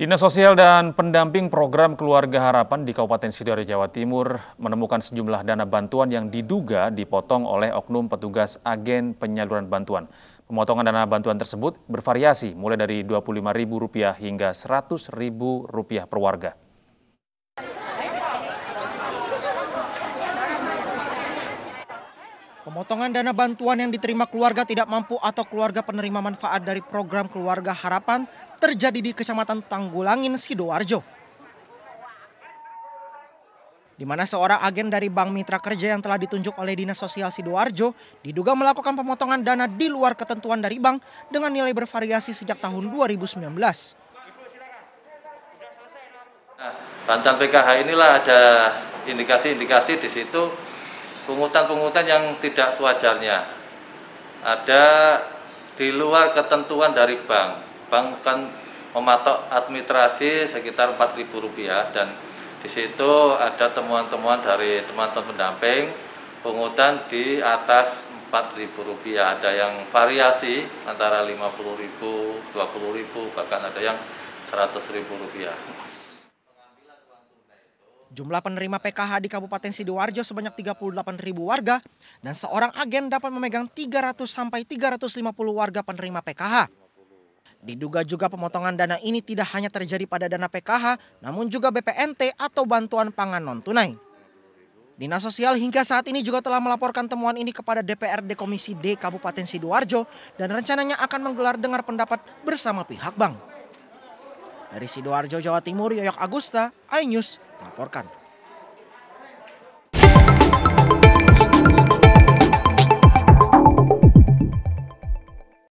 Dinas Sosial dan Pendamping Program Keluarga Harapan di Kabupaten Sidoarjo Jawa Timur menemukan sejumlah dana bantuan yang diduga dipotong oleh oknum petugas agen penyaluran bantuan. Pemotongan dana bantuan tersebut bervariasi mulai dari Rp25.000 hingga Rp100.000 per warga. Pemotongan dana bantuan yang diterima keluarga tidak mampu atau keluarga penerima manfaat dari program Keluarga Harapan terjadi di Kecamatan Tanggulangin, Sidoarjo. Di mana seorang agen dari Bank Mitra Kerja yang telah ditunjuk oleh Dinas Sosial Sidoarjo diduga melakukan pemotongan dana di luar ketentuan dari bank dengan nilai bervariasi sejak tahun 2019. Nah, bantuan PKH inilah ada indikasi-indikasi di situ pungutan-pungutan yang tidak sewajarnya ada di luar ketentuan dari bank bank kan mematok administrasi sekitar rp rupiah dan di situ ada temuan-temuan dari teman-teman pendamping pungutan di atas rp rupiah. ada yang variasi antara Rp50.000, Rp20.000 bahkan ada yang rp rupiah. Jumlah penerima PKH di Kabupaten Sidoarjo sebanyak 38 ribu warga dan seorang agen dapat memegang 300 sampai 350 warga penerima PKH. Diduga juga pemotongan dana ini tidak hanya terjadi pada dana PKH, namun juga BPNT atau bantuan pangan non-tunai. Dinas Sosial hingga saat ini juga telah melaporkan temuan ini kepada DPRD Komisi D Kabupaten Sidoarjo dan rencananya akan menggelar dengar pendapat bersama pihak bank. Dari Sidoarjo, Jawa Timur, Yoyok Agusta, iNews, melaporkan.